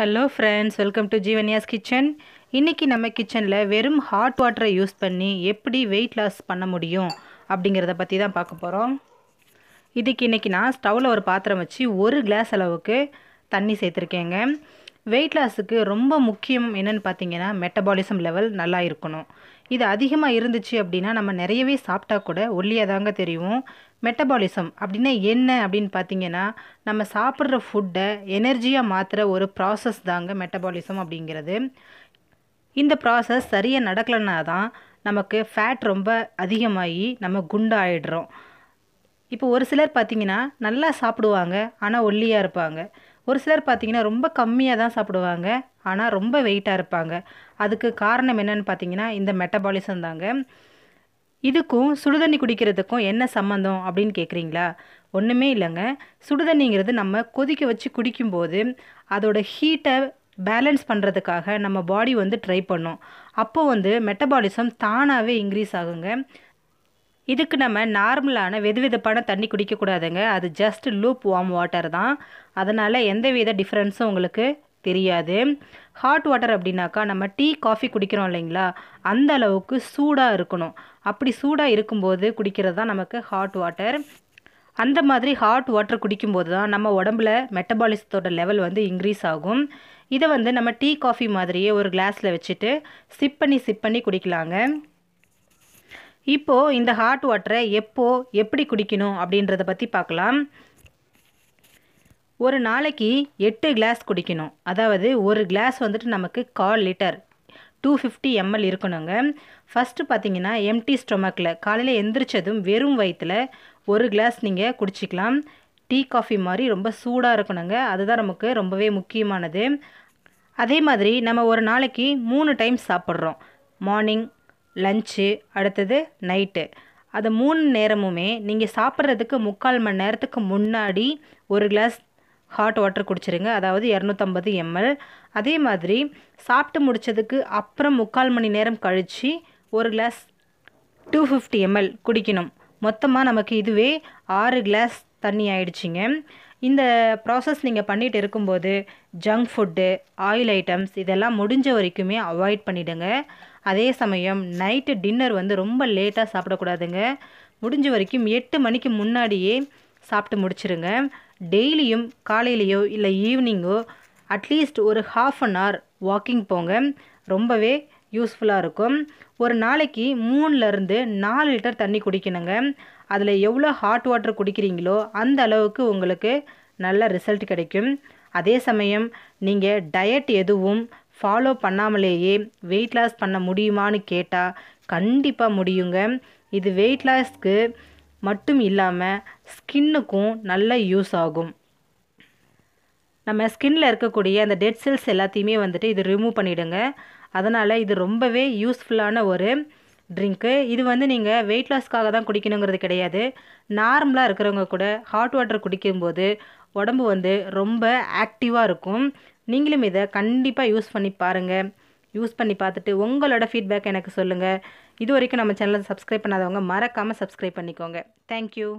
hello friends welcome to Jeevanya's kitchen இன்றைக்கி நம்ம கிச்சனில் வெறும் ஹாட் வாட்டரை யூஸ் பண்ணி எப்படி வெயிட் லாஸ் பண்ண முடியும் அப்படிங்கிறத பற்றி தான் பார்க்க போகிறோம் இதுக்கு இன்றைக்கி நான் ஸ்டவ்வில் ஒரு பாத்திரம் வச்சு ஒரு கிளாஸ் அளவுக்கு தண்ணி சேர்த்துருக்கேங்க வெயிட் லாஸுக்கு ரொம்ப முக்கியம் என்னென்னு பார்த்தீங்கன்னா மெட்டபாலிசம் லெவல் நல்லா இருக்கணும் இது அதிகமாக இருந்துச்சு அப்படின்னா நம்ம நிறையவே சாப்பிட்டா கூட ஒல்லியாக தாங்க தெரியும் மெட்டபாலிசம் அப்படின்னா என்ன அப்படின்னு பார்த்தீங்கன்னா நம்ம சாப்பிட்ற ஃபுட்டை எனர்ஜியாக மாற்றுற ஒரு ப்ராசஸ் தாங்க மெட்டபாலிசம் அப்படிங்கிறது இந்த ப்ராசஸ் சரியாக நடக்கலைன்னா தான் நமக்கு ஃபேட் ரொம்ப அதிகமாகி நம்ம குண்டாயிடுறோம் இப்போ ஒரு சிலர் பார்த்திங்கன்னா நல்லா சாப்பிடுவாங்க ஆனால் ஒல்லியாக இருப்பாங்க ஒரு சிலர் பார்த்திங்கன்னா ரொம்ப கம்மியாக தான் சாப்பிடுவாங்க ஆனால் ரொம்ப வெயிட்டாக இருப்பாங்க அதுக்கு காரணம் என்னென்னு பார்த்தீங்கன்னா இந்த மெட்டபாலிசம் தாங்க இதுக்கும் சுடுதண்ணி குடிக்கிறதுக்கும் என்ன சம்மந்தம் அப்படின்னு கேட்குறீங்களா ஒன்றுமே இல்லைங்க சுடுதண்ணிங்கிறது நம்ம கொதிக்க வச்சு குடிக்கும்போது அதோட ஹீட்டை பேலன்ஸ் பண்ணுறதுக்காக நம்ம பாடி வந்து ட்ரை பண்ணோம் அப்போ வந்து மெட்டபாலிசம் தானாகவே இன்க்ரீஸ் ஆகுங்க இதுக்கு நம்ம நார்மலான வெது வெதுப்பான தண்ணி குடிக்கக்கூடாதுங்க அது ஜஸ்ட் லூப் வார்ம் வாட்டர் தான் அதனால் எந்த வித டிஃப்ரென்ஸும் உங்களுக்கு தெரியாது ஹாட் வாட்டர் அப்படின்னாக்கா நம்ம டீ காஃபி குடிக்கிறோம் இல்லைங்களா அந்த அளவுக்கு சூடாக இருக்கணும் அப்படி சூடாக இருக்கும்போது குடிக்கிறது தான் நமக்கு ஹாட் வாட்டர் அந்த மாதிரி ஹாட் வாட்டர் குடிக்கும்போது தான் நம்ம உடம்புல மெட்டபாலிசத்தோட லெவல் வந்து இன்க்ரீஸ் ஆகும் இதை வந்து நம்ம டீ காஃபி மாதிரியே ஒரு கிளாஸில் வச்சுட்டு சிப் பண்ணி சிப் பண்ணி குடிக்கலாங்க இப்போது இந்த ஹாட் வாட்டரை எப்போது எப்படி குடிக்கணும் அப்படின்றத பற்றி பார்க்கலாம் ஒரு நாளைக்கு எட்டு கிளாஸ் குடிக்கணும் அதாவது ஒரு கிளாஸ் வந்துட்டு நமக்கு கால் லிட்டர் டூ ஃபிஃப்டி எம்எல் இருக்கணுங்க ஃபஸ்ட்டு பார்த்தீங்கன்னா எம்டி ஸ்டொமக்கில் காலையில் எந்திரிச்சதும் வெறும் வயிற்றில் ஒரு கிளாஸ் நீங்கள் குடிச்சிக்கலாம் டீ காஃபி மாதிரி ரொம்ப சூடாக இருக்கணுங்க அதுதான் நமக்கு ரொம்பவே முக்கியமானது அதே மாதிரி நம்ம ஒரு நாளைக்கு மூணு டைம் சாப்பிட்றோம் மார்னிங் லஞ்சு அடுத்தது நைட்டு அது மூணு நேரமுமே நீங்கள் சாப்பிட்றதுக்கு முக்கால் மணி நேரத்துக்கு முன்னாடி ஒரு கிளாஸ் ஹாட் வாட்டர் குடிச்சிருங்க அதாவது இரநூத்தம்பது எம்எல் அதே மாதிரி சாப்பிட்டு முடித்ததுக்கு அப்புறம் முக்கால் மணி நேரம் கழித்து ஒரு கிளாஸ் டூ ஃபிஃப்டி எம்எல் குடிக்கணும் மொத்தமாக நமக்கு இதுவே ஆறு கிளாஸ் தண்ணி ஆயிடுச்சிங்க இந்த ப்ராசஸ் நீங்கள் பண்ணிகிட்டு இருக்கும்போது ஜங்க் ஃபுட்டு ஆயில் ஐட்டம்ஸ் இதெல்லாம் முடிஞ்ச வரைக்குமே அவாய்ட் பண்ணிவிடுங்க அதே சமயம் நைட்டு டின்னர் வந்து ரொம்ப லேட்டாக சாப்பிடக்கூடாதுங்க முடிஞ்ச வரைக்கும் எட்டு மணிக்கு முன்னாடியே சாப்பிட்டு முடிச்சிருங்க டெய்லியும் காலையிலையோ இல்லை ஈவினிங்கோ அட்லீஸ்ட் ஒரு ஹாஃப் அன் ஹவர் வாக்கிங் போங்க ரொம்பவே யூஸ்ஃபுல்லாக இருக்கும் ஒரு நாளைக்கு மூணுலேருந்து நாலு லிட்டர் தண்ணி குடிக்கணுங்க அதில் எவ்வளோ ஹாட் வாட்டர் குடிக்கிறீங்களோ அந்த அளவுக்கு உங்களுக்கு நல்ல ரிசல்ட் கிடைக்கும் அதே சமயம் நீங்கள் டயட் எதுவும் ஃபாலோ பண்ணாமலேயே வெயிட் லாஸ் பண்ண முடியுமான்னு கேட்டால் கண்டிப்பாக முடியுங்க இது வெயிட் லாஸ்க்கு மட்டும் இல்லாமல் ஸ்கின்னுக்கும் நல்ல யூஸ் ஆகும் நம்ம ஸ்கின்னில் இருக்கக்கூடிய அந்த டெட் செல்ஸ் எல்லாத்தையுமே வந்துட்டு இது ரிமூவ் பண்ணிவிடுங்க அதனால் இது ரொம்பவே யூஸ்ஃபுல்லான ஒரு ட்ரிங்க்கு இது வந்து நீங்கள் வெயிட் லாஸ்க்காக தான் குடிக்கணுங்கிறது கிடையாது நார்மலாக இருக்கிறவங்க கூட ஹாட் வாட்டர் குடிக்கும்போது உடம்பு வந்து ரொம்ப ஆக்டிவாக இருக்கும் நீங்களும் இதை கண்டிப்பாக யூஸ் பண்ணி பாருங்கள் யூஸ் பண்ணி பார்த்துட்டு உங்களோட ஃபீட்பேக் எனக்கு சொல்லுங்கள் இது வரைக்கும் நம்ம சேனலை சப்ஸ்கிரைப் பண்ணாதவங்க மறக்காமல் சப்ஸ்கிரைப் பண்ணிக்கோங்க தேங்க்யூ